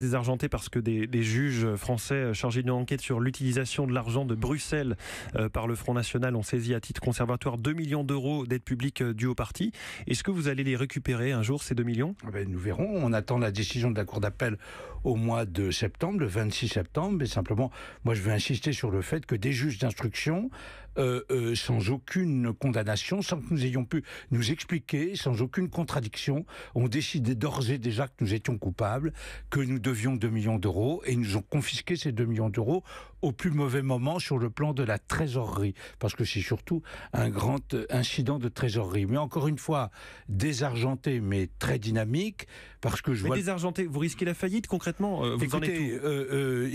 désargenté parce que des, juges français chargés d'une enquête sur l'utilisation de l'argent de Bruxelles euh, par le Front National ont saisi à titre conservatoire 2 millions d'euros d'aide publique euh, due au parti. Est-ce que vous allez les récupérer un jour, ces 2 millions eh ben, Nous verrons. On attend la décision de la Cour d'appel au mois de septembre, le 26 septembre, mais simplement, moi je veux insister sur le fait que des juges d'instruction, euh, euh, sans aucune condamnation, sans que nous ayons pu nous expliquer, sans aucune contradiction, ont décidé d'ores et déjà que nous étions coupables, que nous devions 2 millions d'euros, et ils nous ont confisqué ces 2 millions d'euros au plus mauvais moment sur le plan de la trésorerie, parce que c'est surtout un grand euh, incident de trésorerie. Mais encore une fois, désargenté, mais très dynamique, parce que je mais vois... désargenté, vous risquez la faillite concrètement euh, vous Écoutez, euh, euh,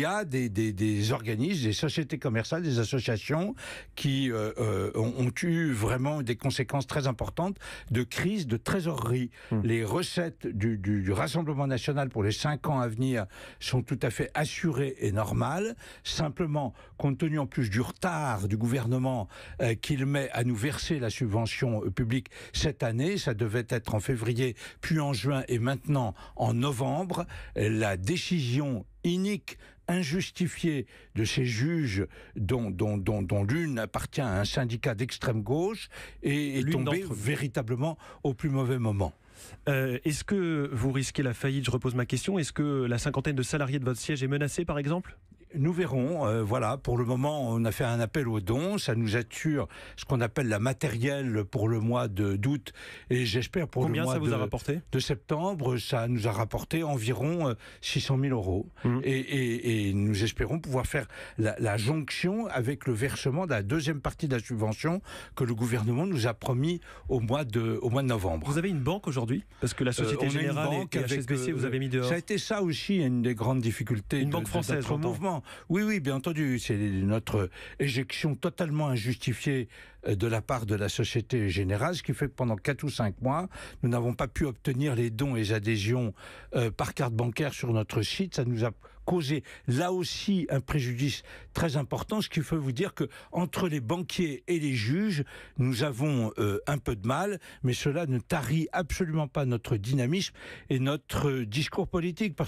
il y a des, des, organismes, des sociétés commerciales, des associations qui euh, euh, ont, eu vraiment des conséquences très importantes de crise de trésorerie. Hmm. Les recettes du, du, Rassemblement national pour les cinq ans à venir sont tout à fait assurées et normales. Simplement, compte tenu en plus du retard du gouvernement euh, qu'il met à nous verser la subvention publique cette année, ça devait être en février, puis en juin et maintenant en novembre, la décision inique, injustifié de ces juges dont, dont, l'une appartient à un syndicat d'extrême gauche et est véritablement au plus mauvais moment. Euh, est-ce que vous risquez la faillite Je repose ma question. Est-ce que la cinquantaine de salariés de votre siège est menacée, par exemple nous verrons. Euh, voilà, pour le moment, on a fait un appel aux dons. Ça nous assure ce qu'on appelle la matérielle pour le mois d'août et j'espère pour Combien le mois ça vous de, a rapporté de septembre. Ça nous a rapporté environ 600 euh, 000 euros. Mmh. Et, nous espérons pouvoir faire la, jonction avec le versement de la deuxième partie de la subvention que le gouvernement nous a promis au mois de, au mois de novembre. Vous avez une banque aujourd'hui Parce que la euh, Société Générale et, vous avez mis dehors. Ça a été ça aussi une des grandes difficultés. Une banque française, au mouvement. Oui, oui, bien entendu. C'est notre éjection totalement injustifiée euh, de la part de la Société Générale, ce qui fait que pendant 4 ou 5 mois, nous n'avons pas pu obtenir les dons et les adhésions euh, par carte bancaire sur notre site. Ça nous a causé là aussi un préjudice très important, ce qui fait vous dire que entre les banquiers et les juges, nous avons euh, un peu de mal, mais cela ne tarit absolument pas notre dynamisme et notre discours politique.